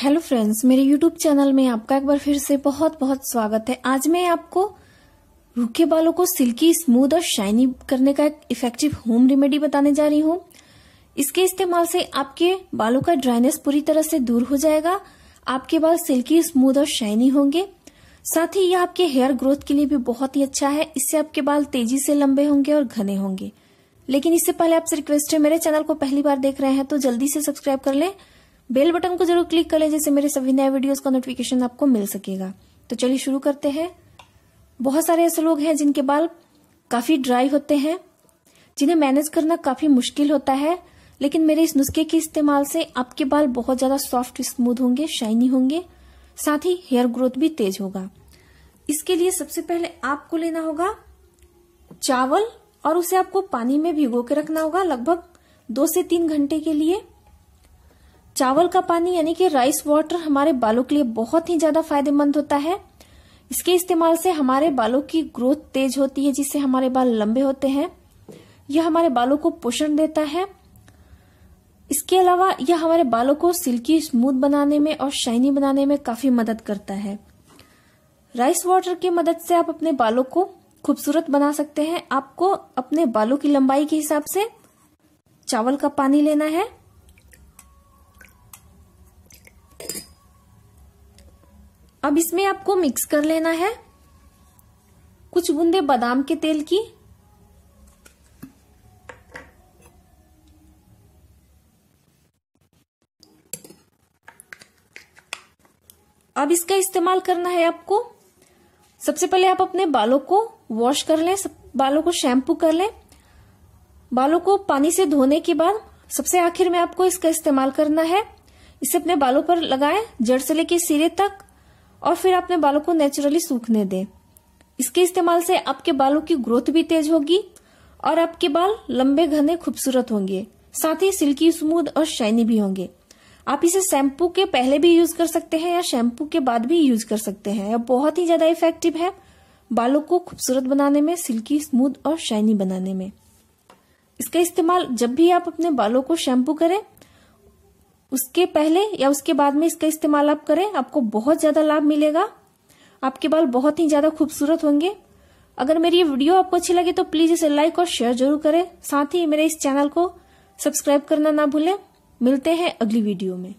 hello friends मेरे YouTube channel में आपका एक बार फिर से बहुत बहुत स्वागत है आज मैं आपको रूखे बालों को सिल्की स्मूथ और शाइनी करने का एक इफेक्टिव होम रेमेडी बताने जा रही हूँ इसके इस्तेमाल से आपके बालों का ड्राइनेस पूरी तरह से दूर हो जाएगा आपके बाल सिल्की स्मूथ और शाइनी होंगे साथ ही यह आपके हेयर ग्रोथ के लिए भी बहुत ही अच्छा है इससे आपके बाल तेजी से लंबे होंगे और घने होंगे लेकिन इससे पहले आपसे रिक्वेस्ट है मेरे चैनल को पहली बार देख रहे हैं तो जल्दी से सब्सक्राइब कर लें बेल बटन को जरूर क्लिक कर लें जिससे मेरे सभी नए वीडियोस का नोटिफिकेशन आपको मिल सकेगा तो चलिए शुरू करते हैं बहुत सारे ऐसे लोग हैं जिनके बाल काफी ड्राई होते हैं जिन्हें मैनेज करना काफी मुश्किल होता है लेकिन मेरे इस नुस्खे के इस्तेमाल से आपके बाल बहुत ज्यादा सॉफ्ट स्मूथ होंगे शाइनी होंगे साथ ही हेयर ग्रोथ भी तेज होगा इसके लिए सबसे पहले आपको लेना होगा चावल और उसे आपको पानी में भिगो के रखना होगा लगभग दो से तीन घंटे के लिए चावल का पानी यानी कि राइस वाटर हमारे बालों के लिए बहुत ही ज्यादा फायदेमंद होता है इसके इस्तेमाल से हमारे बालों की ग्रोथ तेज होती है जिससे हमारे बाल लंबे होते हैं यह हमारे बालों को पोषण देता है इसके अलावा यह हमारे बालों को सिल्की स्मूथ बनाने में और शाइनी बनाने में काफी मदद करता है राइस वाटर की मदद से आप अपने बालों को खूबसूरत बना सकते हैं आपको अपने बालों की लंबाई के हिसाब से चावल का पानी लेना है अब इसमें आपको मिक्स कर लेना है कुछ बूंदे बादाम के तेल की अब इसका इस्तेमाल करना है आपको सबसे पहले आप अपने बालों को वॉश कर लें बालों को शैम्पू कर लें बालों को पानी से धोने के बाद सबसे आखिर में आपको इसका इस्तेमाल करना है इसे अपने बालों पर लगाएं जड़ से लेकर सिरे तक और फिर अपने बालों को नेचुरली सूखने दें इसके इस्तेमाल से आपके बालों की ग्रोथ भी तेज होगी और आपके बाल लंबे घने खूबसूरत होंगे साथ ही सिल्की स्मूथ और शाइनी भी होंगे आप इसे शैम्पू के पहले भी यूज कर सकते हैं या शैम्पू के बाद भी यूज कर सकते हैं यह बहुत ही ज्यादा इफेक्टिव है बालों को खूबसूरत बनाने में सिल्की स्मूथ और शाइनी बनाने में इसका इस्तेमाल जब भी आप अपने बालों को शैम्पू करें उसके पहले या उसके बाद में इसका इस्तेमाल आप करें आपको बहुत ज़्यादा लाभ मिलेगा आपके बाल बहुत ही ज़्यादा खूबसूरत होंगे अगर मेरी ये वीडियो आपको अच्छी लगे तो प्लीज़ इसे लाइक और शेयर जरूर करें साथ ही मेरे इस चैनल को सब्सक्राइब करना ना भूलें मिलते हैं अगली वीडियो में